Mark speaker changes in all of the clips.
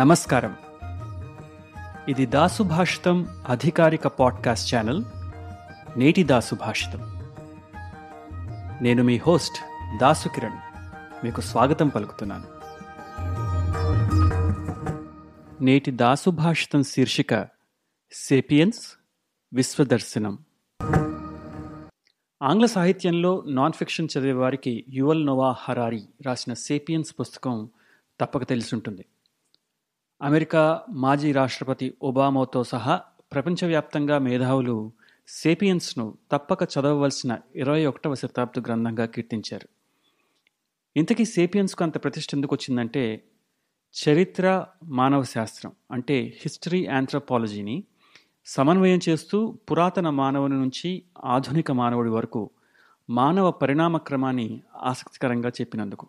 Speaker 1: నమస్కారం ఇది దాసు భాషితం అధికారిక పాడ్కాస్ట్ ఛానల్ నేటి దాసు భాషితం నేను మీ హోస్ట్ దాసు కిరణ్ మీకు స్వాగతం పలుకుతున్నాను నేటి దాసు భాషితం శీర్షిక సేపియన్స్ విశ్వదర్శనం ఆంగ్ల సాహిత్యంలో నాన్ ఫిక్షన్ చదివే వారికి యువల్ నోవా హరారి రాసిన సేపియన్స్ పుస్తకం తప్పక తెలిసి ఉంటుంది అమెరికా మాజీ రాష్ట్రపతి ఒబామాతో సహా ప్రపంచవ్యాప్తంగా మేధావులు సేపియన్స్ను తప్పక చదవవలసిన ఇరవై ఒకటవ శతాబ్ద గ్రంథంగా కీర్తించారు ఇంతకీ సేపియన్స్కు అంత ప్రతిష్ట ఎందుకు వచ్చిందంటే చరిత్ర మానవ శాస్త్రం అంటే హిస్టరీ ఆంథ్రపాలజీని సమన్వయం చేస్తూ పురాతన మానవుని నుంచి ఆధునిక మానవుడి వరకు మానవ పరిణామ క్రమాన్ని ఆసక్తికరంగా చెప్పినందుకు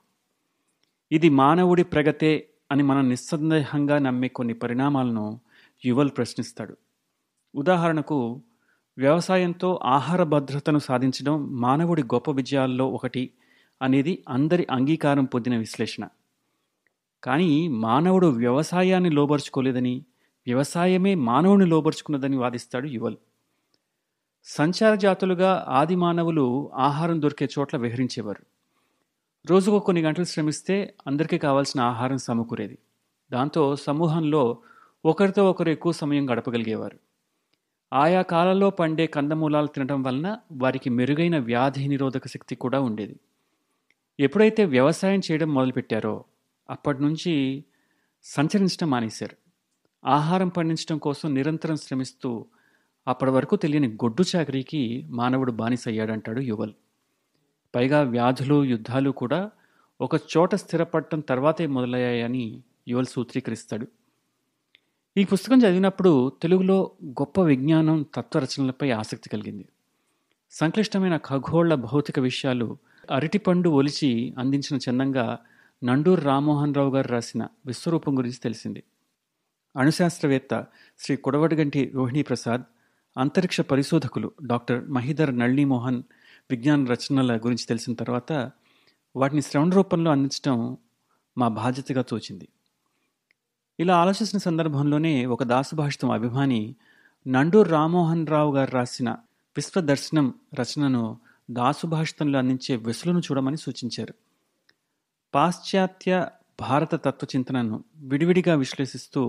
Speaker 1: ఇది మానవుడి ప్రగతే అని మనం నిస్సందేహంగా నమ్మే కొన్ని పరిణామాలను యువల్ ప్రశ్నిస్తాడు ఉదాహరణకు వ్యవసాయంతో ఆహార భద్రతను సాధించడం మానవుడి గొప్ప విజయాల్లో ఒకటి అనేది అందరి అంగీకారం పొందిన విశ్లేషణ కానీ మానవుడు వ్యవసాయాన్ని లోబరుచుకోలేదని వ్యవసాయమే మానవుని లోబరుచుకున్నదని వాదిస్తాడు యువల్ సంచార జాతులుగా ఆది మానవులు ఆహారం దొరికే చోట్ల విహరించేవారు రోజుకు కొన్ని గంటలు శ్రమిస్తే అందరికీ కావాల్సిన ఆహారం సమకూరేది దాంతో సమూహంలో ఒకరితో ఒకరు ఎక్కువ సమయం గడపగలిగేవారు ఆయా కాలంలో పండే కందమూలాలు తినడం వలన వారికి మెరుగైన వ్యాధి నిరోధక శక్తి కూడా ఉండేది ఎప్పుడైతే వ్యవసాయం చేయడం మొదలుపెట్టారో అప్పటి నుంచి సంచరించడం మానేశారు ఆహారం పండించడం కోసం నిరంతరం శ్రమిస్తూ అప్పటి వరకు తెలియని గొడ్డు చాకరీకి మానవుడు బానిసయ్యాడంటాడు యువల్ పైగా వ్యాధులు యుద్ధాలు కూడా ఒక చోట స్థిరపడటం తర్వాతే మొదలయ్యాయని యువల్ సూత్రీకరిస్తాడు ఈ పుస్తకం చదివినప్పుడు తెలుగులో గొప్ప విజ్ఞానం తత్వరచనలపై ఆసక్తి కలిగింది సంక్లిష్టమైన ఖగోళ భౌతిక విషయాలు అరటిపండు ఒలిచి అందించిన చిన్నంగా నండూరు రామ్మోహన్ రావు గారు రాసిన విశ్వరూపం గురించి తెలిసింది అణుశాస్త్రవేత్త శ్రీ కొడవడిగంటి రోహిణీ ప్రసాద్ అంతరిక్ష పరిశోధకులు డాక్టర్ మహిధర్ నళ్ళీమోహన్ మోహన్ విజ్ఞాన రచనల గురించి తెలిసిన తర్వాత వాటిని శ్రవణ రూపంలో అందించడం మా బాధ్యతగా తోచింది ఇలా ఆలోచించిన సందర్భంలోనే ఒక దాసభాషితం అభిమాని నండూర్ రామ్మోహన్ రావు గారు రాసిన విశ్వదర్శనం రచనను దాసుభాషితంలో అందించే వెసులను చూడమని సూచించారు పాశ్చాత్య భారత తత్వచింతనను విడివిడిగా విశ్లేషిస్తూ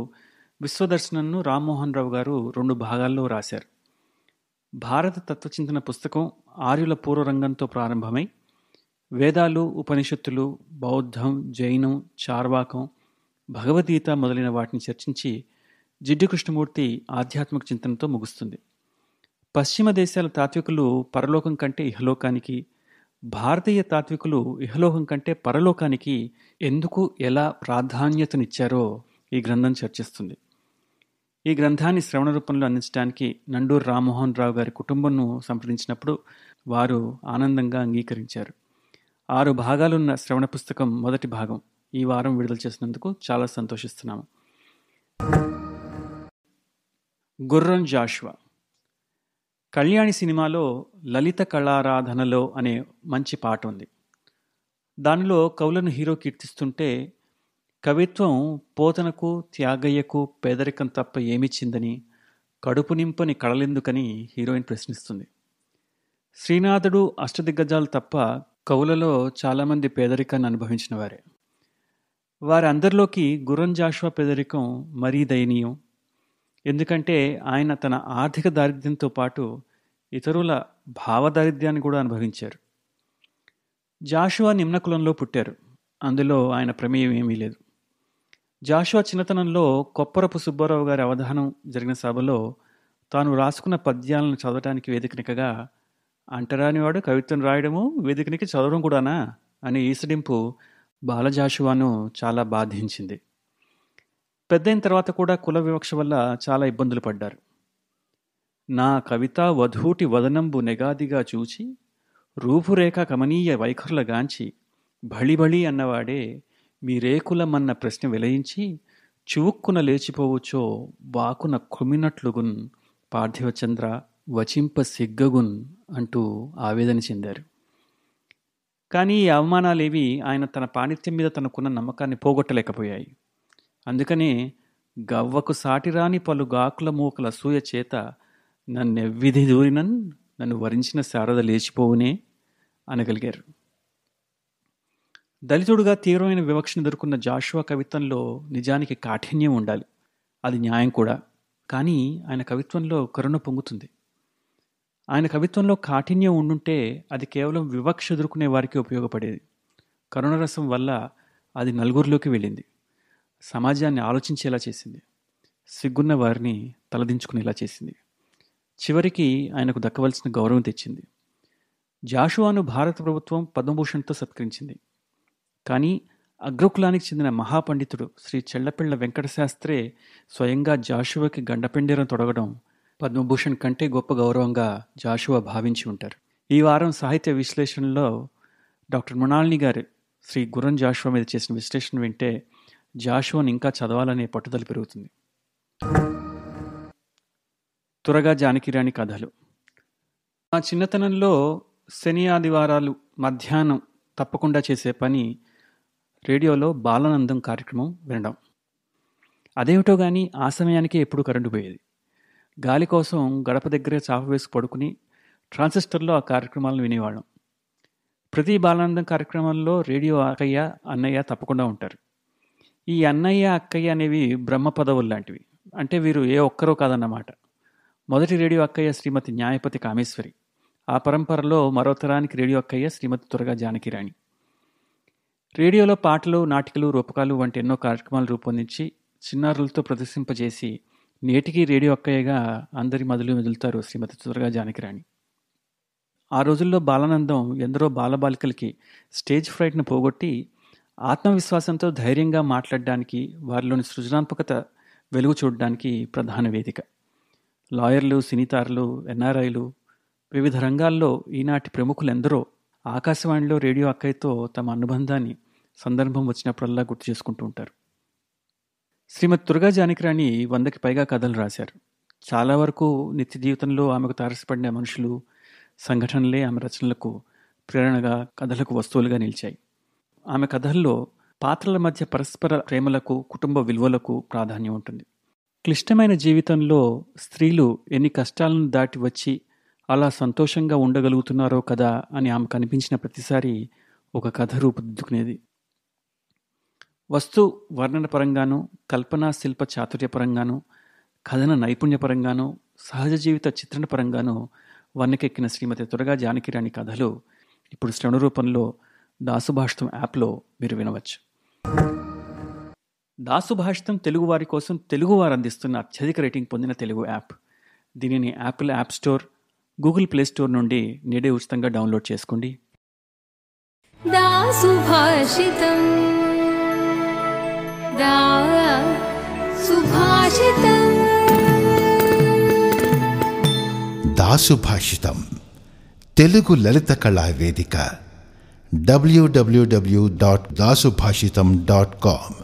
Speaker 1: విశ్వదర్శనంను రామ్మోహన్ రావు గారు రెండు భాగాల్లో రాశారు భారత తత్వచింతన పుస్తకం ఆర్యుల పూర్వరంగంతో ప్రారంభమై వేదాలు ఉపనిషత్తులు బౌద్ధం జైనం చార్వాకం భగవద్గీత మొదలైన వాటిని చర్చించి జిడ్డు కృష్ణమూర్తి ఆధ్యాత్మిక చింతనతో ముగుస్తుంది పశ్చిమ దేశాల తాత్వికులు పరలోకం కంటే ఇహలోకానికి భారతీయ తాత్వికులు ఇహలోకం కంటే పరలోకానికి ఎందుకు ఎలా ప్రాధాన్యతనిచ్చారో ఈ గ్రంథం చర్చిస్తుంది ఈ గ్రంథాన్ని శ్రవణ రూపంలో అందించడానికి నండూరు రామ్మోహన్ రావు గారి కుటుంబంను సంప్రదించినప్పుడు వారు ఆనందంగా అంగీకరించారు ఆరు భాగాలున్న శ్రవణ పుస్తకం మొదటి భాగం ఈ వారం విడుదల చేసినందుకు చాలా సంతోషిస్తున్నాము గుర్రం జాష్వా కళ్యాణి సినిమాలో లలిత కళారాధనలో అనే మంచి పాట ఉంది దానిలో కవులను హీరో కీర్తిస్తుంటే కవిత్వం పోతనకు త్యాగయ్యకు పేదరికం తప్ప ఏమిచ్చిందని కడుపు నింపని కళలెందుకని హీరోయిన్ ప్రశ్నిస్తుంది శ్రీనాథుడు అష్టదిగ్గజాలు తప్ప కవులలో చాలామంది పేదరికాన్ని అనుభవించిన వారే వారందరిలోకి గురం జాషువా పేదరికం మరీ దయనీయం ఎందుకంటే ఆయన తన ఆర్థిక దారిద్ర్యంతో పాటు ఇతరుల భావదారిద్ర్యాన్ని కూడా అనుభవించారు జాషువా నిమ్నకులంలో పుట్టారు అందులో ఆయన ప్రమేయం ఏమీ లేదు జాషువా చిన్నతనంలో కొప్పరపు సుబ్బారావు గారి అవధానం జరిగిన సభలో తాను రాసుకున్న పద్యాలను చదవటానికి వేదికనికగా అంటరానివాడు కవిత్వం రాయడము వేదికనికి చదవడం కూడానా అనే ఈసడింపు బాలజాషువాను చాలా బాధించింది పెద్దయిన తర్వాత కూడా కుల వివక్ష వల్ల చాలా ఇబ్బందులు పడ్డారు నా కవిత వధూటి వదనంబు నెగాదిగా చూచి రూపురేఖ కమనీయ వైఖరులగాంచి బళిబళి అన్నవాడే మీరేకులమన్న ప్రశ్న విలయించి చివుక్కున లేచిపోవచ్చో వాకున కుమినట్లుగున్ పార్థివచంద్ర వచింప సిగ్గగున్ అంటూ ఆవేదన చెందారు కానీ ఈ అవమానాలేవి ఆయన తన పాండిత్యం మీద తనకున్న నమ్మకాన్ని పోగొట్టలేకపోయాయి అందుకనే గవ్వకు సాటిరాని పలు గాకుల మూకల సూయ చేత నన్నెవ్విధి దూరినన్ నన్ను వరించిన శారద లేచిపోవునే అనగలిగారు దళితుడుగా తీవ్రమైన వివక్షను ఎదుర్కొన్న జాషువా కవిత్వంలో నిజానికి కాఠిన్యం ఉండాలి అది న్యాయం కూడా కానీ ఆయన కవిత్వంలో కరుణ పొంగుతుంది ఆయన కవిత్వంలో కాఠిన్యం ఉండుంటే అది కేవలం వివక్ష ఎదుర్కొనే వారికి ఉపయోగపడేది కరుణరసం వల్ల అది నలుగురిలోకి వెళ్ళింది సమాజాన్ని ఆలోచించేలా చేసింది సిగ్గున్న వారిని తలదించుకునేలా చేసింది చివరికి ఆయనకు దక్కవలసిన గౌరవం తెచ్చింది జాషువాను భారత ప్రభుత్వం పద్మభూషణ్తో సత్కరించింది కానీ అగ్రకులానికి చెందిన మహాపండితుడు శ్రీ చెళ్లపిళ్ల వెంకటశాస్త్రే స్వయంగా జాషువకి గండపెండీరం తొడగడం పద్మభూషణ్ కంటే గొప్ప గౌరవంగా జాషువ భావించి ఉంటారు ఈ వారం సాహిత్య విశ్లేషణలో డాక్టర్ మృణాలిని గారు శ్రీ గురం జాషువ మీద చేసిన విశ్లేషణ వింటే జాషువను ఇంకా చదవాలనే పట్టుదల పెరుగుతుంది త్వరగా జానకిరాణి కథలు మా చిన్నతనంలో శని ఆదివారాలు మధ్యాహ్నం తప్పకుండా చేసే పని రేడియోలో బాలానందం కార్యక్రమం వినడం అదేమిటో కానీ ఆ సమయానికి ఎప్పుడు కరెంటు పోయేది గాలి కోసం గడప దగ్గరే చాప వేసి పడుకుని ట్రాన్సిస్టర్లో ఆ కార్యక్రమాలను వినేవాళ్ళం ప్రతి బాలానందం కార్యక్రమాల్లో రేడియో అక్కయ్య అన్నయ్య తప్పకుండా ఉంటారు ఈ అన్నయ్య అక్కయ్య అనేవి బ్రహ్మ పదవులు లాంటివి అంటే వీరు ఏ ఒక్కరో కాదన్నమాట మొదటి రేడియో అక్కయ్య శ్రీమతి న్యాయపతి కామేశ్వరి ఆ పరంపరలో మరో తరానికి రేడియో అక్కయ్య శ్రీమతి త్వరగా జానకిరాణి రేడియోలో పాటలు నాటికలు రూపకాలు వంటి ఎన్నో కార్యక్రమాలు రూపొందించి చిన్నారులతో ప్రదర్శింపజేసి నేటికి రేడియో అక్కయ్యగా అందరి మదులు మెదులుతారు శ్రీమతి తురగా జానకిరాణి ఆ రోజుల్లో బాలానందం ఎందరో బాలబాలికలకి స్టేజ్ ఫ్రైట్ను పోగొట్టి ఆత్మవిశ్వాసంతో ధైర్యంగా మాట్లాడడానికి వారిలోని సృజనాత్మకత వెలుగు చూడడానికి ప్రధాన వేదిక లాయర్లు సినీతారులు ఎన్ఆర్ఐలు వివిధ రంగాల్లో ఈనాటి ప్రముఖులెందరో ఆకాశవాణిలో రేడియో అక్కయ్యతో తమ అనుబంధాన్ని సందర్భం వచ్చినప్పుడల్లా గుర్తు చేసుకుంటూ ఉంటారు శ్రీమతి దుర్గా జానకిరాణి వందకి పైగా కథలు రాశారు చాలా వరకు నిత్య జీవితంలో ఆమెకు తారసపడిన మనుషులు సంఘటనలే ఆమె రచనలకు ప్రేరణగా కథలకు వస్తువులుగా నిలిచాయి ఆమె కథల్లో పాత్రల మధ్య పరస్పర ప్రేమలకు కుటుంబ విలువలకు ప్రాధాన్యం ఉంటుంది క్లిష్టమైన జీవితంలో స్త్రీలు ఎన్ని కష్టాలను దాటి వచ్చి అలా సంతోషంగా ఉండగలుగుతున్నారో కదా అని ఆమె కనిపించిన ప్రతిసారి ఒక కథ రూపుదిద్దుకునేది వస్తు వర్ణన పరంగాను కల్పనా శిల్ప పరంగాను కథన నైపుణ్యపరంగానూ సహజ జీవిత చిత్రణ పరంగానూ వర్ణకెక్కిన శ్రీమతి త్వరగా జానకిరాణి కథలు ఇప్పుడు శ్రవణ రూపంలో దాసుభాషితం యాప్లో మీరు వినవచ్చు దాసుభాషితం తెలుగు వారి కోసం తెలుగు వారు అందిస్తున్న అత్యధిక రేటింగ్ పొందిన తెలుగు యాప్ దీనిని Apple app store Google play store నుండి నేడే ఉచితంగా డౌన్లోడ్ చేసుకోండి దాసుభాషితం తెలుగు లలిత కళా వేదిక డబ్ల్యూడబ్ల్యూడబ్ల్యూ డాట్ దాసుభాషితం డాట్ కామ్